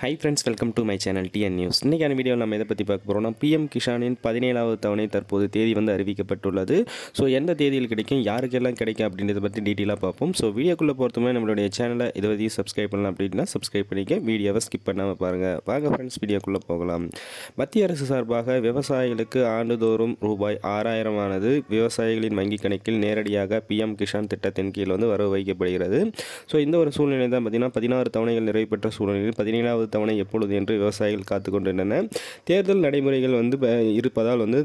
high friends welcome to my channel TN news இன்றைக்கான வீடியோவில் நம்ம எதை பற்றி பார்க்க போகிறோம் பிஎம் கிஷானின் பதினேழாவது தவணை தற்போது தேதி வந்து அறிவிக்கப்பட்டுள்ளது ஸோ எந்த தேதியில் கிடைக்கும் யாருக்கெல்லாம் கிடைக்கும் அப்படின்றத பற்றி டீட்டெயிலாக பார்ப்போம் ஸோ வீடியோக்குள்ளே போகிறதுமே நம்மளுடைய சேனலை இதை பற்றி சப்ஸ்கிரைப் பண்ணலாம் அப்படின்னா சப்ஸ்கிரைப் பண்ணிக்க வீடியோவை ஸ்கிப் பண்ணாமல் பாருங்கள் வாங்க ஃப்ரெண்ட்ஸ் வீடியோக்குள்ளே போகலாம் மத்திய அரசு சார்பாக விவசாயிகளுக்கு ஆண்டுதோறும் ரூபாய் ஆறாயிரம் ஆனது விவசாயிகளின் வங்கி கணக்கில் நேரடியாக பிஎம் கிஷான் திட்டத்தின் கீழ் வந்து வரவு வைக்கப்படுகிறது ஸோ இந்த ஒரு சூழ்நிலை தான் பார்த்திங்கன்னா பதினாறு தவணைகள் நிறைவு பெற்ற சூழ்நிலையில் பதினேழாவது இரண்டாவது தவணை எப்பொழுது என்று விவசாயிகள் காத்து கொண்டிருந்தனர் தேர்தல் நடைமுறைகள் வந்து இருப்பதால் வந்து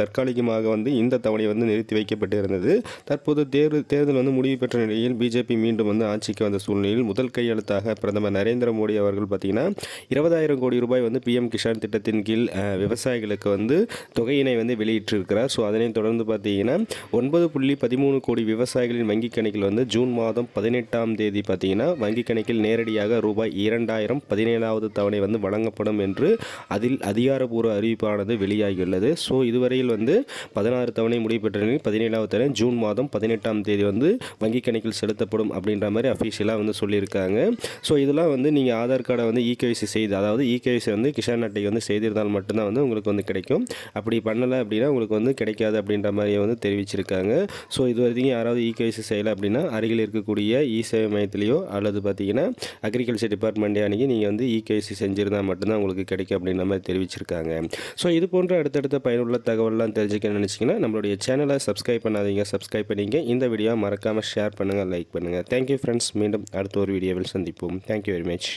தற்காலிகமாக வந்து இந்த தவணை வந்து நிறுத்தி வைக்கப்பட்டிருந்தது தற்போது தேர்தல் வந்து முடிவு பெற்ற நிலையில் பிஜேபி மீண்டும் வந்து ஆட்சிக்கு வந்த சூழ்நிலையில் முதல் கையெழுத்தாக பிரதமர் நரேந்திர மோடி அவர்கள் பார்த்தீங்கன்னா இருபதாயிரம் கோடி ரூபாய் வந்து பிஎம் கிஷான் திட்டத்தின் கீழ் விவசாயிகளுக்கு வந்து தொகையினை வந்து வெளியிட்டிருக்கிறார் ஸோ அதனை தொடர்ந்து பார்த்தீங்கன்னா ஒன்பது புள்ளி பதிமூணு கோடி விவசாயிகளின் வங்கிக் கணக்கில் வந்து ஜூன் மாதம் பதினெட்டாம் தேதி பார்த்தீங்கன்னா வங்கிக் கணக்கில் நேரடியாக ரூபாய் இரண்டாயிரம் பதினேழாயிரம் ஏழாவது தவணை வந்து வழங்கப்படும் என்று அதில் அதிகாரப்பூர்வ அறிவிப்பானது வெளியாகியுள்ளது ஸோ இதுவரையில் வந்து பதினாறு தவணை முடிவு பெற்ற நிலையில் பதினேழாவது தவணை ஜூன் மாதம் பதினெட்டாம் தேதி வந்து வங்கிக் கணக்கில் செலுத்தப்படும் அப்படின்ற மாதிரி அஃபீஷியலாக வந்து சொல்லியிருக்காங்க ஸோ இதெல்லாம் வந்து நீங்கள் ஆதார் கார்டை வந்து இகேவிசி e செய்து அதாவது இகேவிசி e வந்து கிஷான் அட்டை வந்து செய்திருந்தால் மட்டும்தான் வந்து உங்களுக்கு வந்து கிடைக்கும் அப்படி பண்ணலை அப்படின்னா உங்களுக்கு வந்து கிடைக்காது அப்படின்ற மாதிரியே வந்து தெரிவிச்சிருக்காங்க ஸோ இது வரைக்கும் யாராவது இகேவிசி e செய்யலை அப்படின்னா அருகில் இருக்கக்கூடிய இ சேவை மையத்திலேயோ அல்லது பார்த்தீங்கன்னா அக்ரிகல்ச்சர் டிபார்ட்மெண்ட் அன்றைக்கி நீங்கள் வந்து இகேசி e செஞ்சிருந்தால் மட்டும்தான் உங்களுக்கு கிடைக்கும் அப்படின்ற மாதிரி தெரிவிச்சிருக்காங்க ஸோ இது போன்ற அடுத்தடுத்த பயனுள்ள தகவல்லாம் தெரிஞ்சுக்க நினச்சிங்கன்னா நம்மளுடைய சேனலை சப்ஸ்கிரைப் பண்ணாதீங்க சப்ஸ்கிரைப் பண்ணிங்க இந்த வீடியோ மறக்காமல் ஷேர் பண்ணுங்கள் லைக் பண்ணுங்கள் தேங்க்யூ ஃப்ரெண்ட்ஸ் மீண்டும் அடுத்த ஒரு வீடியோவில் சந்திப்போம் தேங்க்யூ வெரி மச்